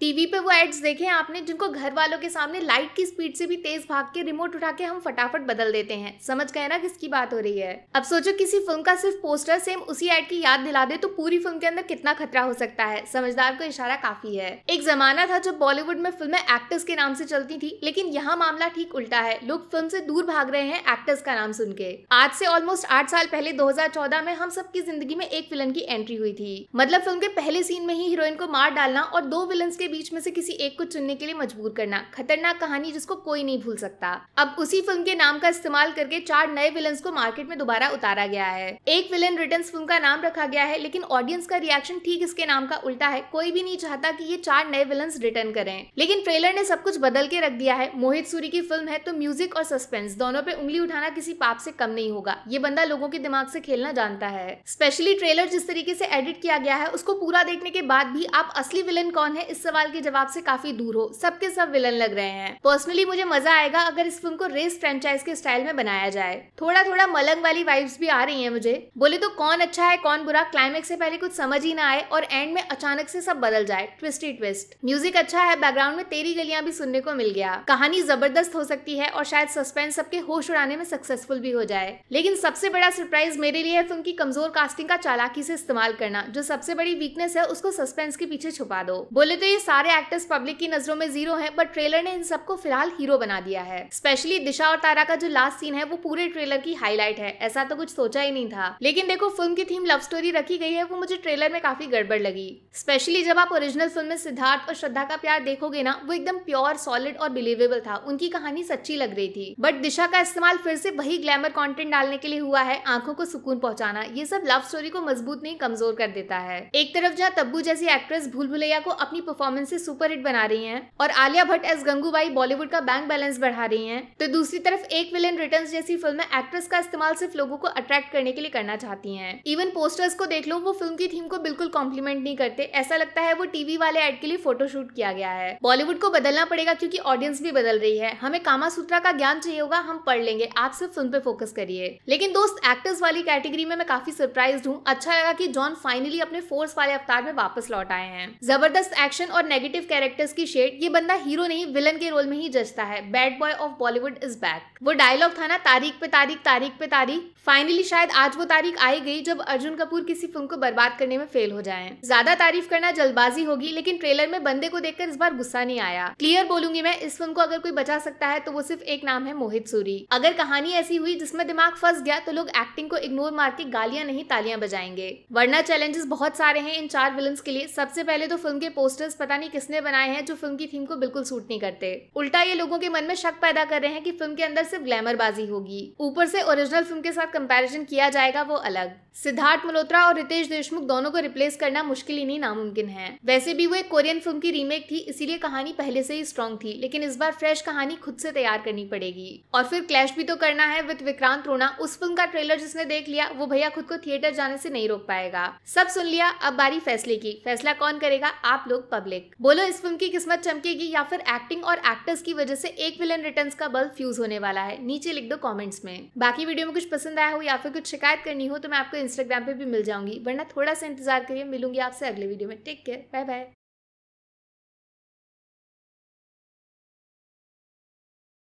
TV पे वो ads देखे हैं आपने जिनको घर वालों के सामने लाइट की स्पीड से भी तेज भाग के रिमोट उठा के हम फटाफट बदल देते हैं समझ गए ना किसकी बात हो रही है अब सोचो किसी फिल्म का सिर्फ पोस्टर सेम उसी एड की याद दिला दे तो पूरी फिल्म के अंदर कितना खतरा हो सकता है समझदार को इशारा काफी है एक जमाना था जब बॉलीवुड में फिल्में एक्टर्स के नाम से चलती थी लेकिन यहाँ मामला ठीक उल्टा है लोग फिल्म से दूर भाग रहे हैं एक्टर्स का नाम सुन के आज से ऑलमोस्ट आठ साल पहले चौदह में हम सबकी जिंदगी में एक विलन की एंट्री हुई थी मतलब फिल्म के पहले सीन में ही हीरोइन को मार डालना और दो विलन के के बीच में से किसी एक को चुनने के लिए मजबूर करना खतरनाक कहानी जिसको कोई नहीं भूल सकता अब उसी फिल्म के नाम का इस्तेमाल करके चार नए विलन को मार्केट में दोबारा उतारा गया है एक विलन रिटर्न फिल्म का नाम रखा गया है लेकिन ऑडियंस का रिएक्शन ठीक इसके नाम का उल्टा है कोई भी नहीं चाहता की ये चार नए विलन रिटर्न करें लेकिन ट्रेलर ने सब कुछ बदल के रख दिया है मोहित सूरी की फिल्म है तो म्यूजिक और सस्पेंस दोनों पे उंगली उठाना किसी पाप से कम नहीं होगा ये बंदा लोगों के दिमाग से खेलना जानता है स्पेशली ट्रेलर जिस तरीके से एडिट किया गया है उसको पूरा देखने के बाद भी आप असली विलन कौन है इस सवाल सवाल के जवाब से काफी दूर हो सबके सब विलन लग रहे हैं पर्सनली मुझे मजा आएगा अगर इस फिल्म को रेस फ्रेंचाइज के स्टाइल में बनाया जाए थोड़ा थोड़ा मलंग वाली वाइब्स भी आ रही है मुझे बोले तो कौन अच्छा है कौन बुरा क्लाइमेक्स से पहले कुछ समझ ही ना आए और एंड में अचानक से सब बदल जाए ट्विस्टी ट्विस्ट म्यूजिक अच्छा है बैकग्राउंड में तेरी गलियां भी सुनने को मिल गया कहानी जबरदस्त हो सकती है और शायद सस्पेंस सबके होश उड़ाने में सक्सेसफुल भी हो जाए लेकिन सबसे बड़ा सरप्राइज मेरे लिए है फिल्म की कमजोर कास्टिंग का चालाकी से इस्तेमाल करना जो सबसे बड़ी वीकनेस है उसको सस्पेंस के पीछे छुपा दो बोले तो ये सारे एक्टर्स पब्लिक की नजरों में जीरो हैं बट ट्रेलर ने इन सबको फिलहाल हीरो बना दिया है स्पेशली दिशा और तारा का जो लास्ट सीन है वो पूरे ट्रेलर की हाईलाइट है ऐसा तो कुछ सोचा ही नहीं था लेकिन देखो फिल्म की थीम लव स्टोरी रखी गई है वो मुझे ट्रेलर में काफी गड़बड़ लगी स्पेशली जब आप ओरिजिनल फिल्म में सिद्धार्थ और श्रद्धा का प्यार देखोगे ना वो एकदम प्योर सॉलिड और बिलीवेबल था उनकी कहानी सच्ची लग रही थी बट दिशा का इस्तेमाल फिर से वही ग्लैमर कॉन्टेंट डालने के लिए हुआ है आंखों को सुकून पहुंचाना ये सब लव स्टोरी को मजबूत नहीं कमजोर कर देता है एक तरफ जहाँ तब्बू जैसी एक्ट्रेस भूल भुलैया को अपनी परफॉर्मेंस परफॉर्मेंसेस सुपर हिट बना रही हैं और आलिया भट्ट एस गंगूबाई बॉलीवुड का बैंक बैलेंस बढ़ा रही हैं तो दूसरी तरफ एक विलेन रिटर्न्स जैसी फिल्म में एक्ट्रेस का इस्तेमाल सिर्फ लोगों को अट्रैक्ट करने के लिए करना चाहती हैं इवन पोस्टर्स को देख लो वो फिल्म की थीम को बिल्कुल कॉम्प्लीमेंट नहीं करते ऐसा लगता है वो टीवी वाले एड के लिए फोटोशूट किया गया है बॉलीवुड को बदलना पड़ेगा क्योंकि ऑडियंस भी बदल रही है हमें कामा सूत्रा का ज्ञान चाहिए होगा हम पढ़ लेंगे आप सिर्फ फिल्म पे फोकस करिए लेकिन दोस्त एक्टर्स वाली कैटेगरी में मैं काफी सरप्राइज हूँ अच्छा लगा की जॉन फाइनली अपने फोर्स वाले अवतार में वापस लौट आए हैं जबरदस्त एक्शन और नेगेटिव कैरेक्टर्स की शेड ये बंदा हीरो नहीं विलन के रोल में ही जचता है bad boy of Bollywood is back वो डायलॉग था ना तारीख पे तारीख तारीख पे तारीख फाइनली शायद आज वो तारीख आई गई जब अर्जुन कपूर किसी फिल्म को बर्बाद करने में फेल हो जाए ज्यादा तारीफ करना जल्दबाजी होगी लेकिन ट्रेलर में बंदे को देखकर इस बार गुस्सा नहीं आया क्लियर बोलूंगी मैं इस फिल्म को अगर कोई बचा सकता है तो वो सिर्फ एक नाम है मोहित सूरी अगर कहानी ऐसी हुई जिसमें दिमाग फंस गया तो लोग एक्टिंग को इग्नोर मार के गालियां नहीं तालियां बजाएंगे वरना चैलेंजेस बहुत सारे हैं इन चार विलन के लिए सबसे पहले तो फिल्म के पोस्टर्स पता पता नहीं किसने बनाए हैं जो फिल्म की थीम को बिल्कुल सूट नहीं करते उल्टा ये लोगों के मन में शक पैदा कर रहे हैं कि फिल्म के अंदर सिर्फ ग्लैमरबाजी होगी ऊपर से ओरिजिनल फिल्म के साथ कंपैरिजन किया जाएगा वो अलग सिद्धार्थ मल्होत्रा और रितेश देशमुख दोनों को रिप्लेस करना मुश्किल ही नहीं नामुमकिन है वैसे भी वो एक कोरियन फिल्म की रीमेक थी इसीलिए कहानी पहले से ही स्ट्रॉन्ग थी लेकिन इस बार फ्रेश कहानी खुद से तैयार करनी पड़ेगी और फिर क्लैश भी तो करना है विद विक्रांत रोना उस फिल्म का ट्रेलर जिसने देख लिया वो भैया खुद को थिएटर जाने से नहीं रोक पाएगा सब सुन लिया अब बारी फैसले की फैसला कौन करेगा आप लोग पब्लिक एक बोलो इस फिल्म की किस्मत चमकेगी या फिर एक्टिंग और एक्टर्स की वजह से एक विलन रिटर्न का बल्ब फ्यूज होने वाला है नीचे लिख दो कॉमेंट्स में बाकी वीडियो में कुछ पसंद आया हो या फिर कुछ शिकायत करनी हो तो मैं आपको इंस्टाग्राम पे भी मिल जाऊंगी वरना थोड़ा सा इंतजार करिए मिलूंगी आपसे अगले वीडियो में टेक केयर बाय बाय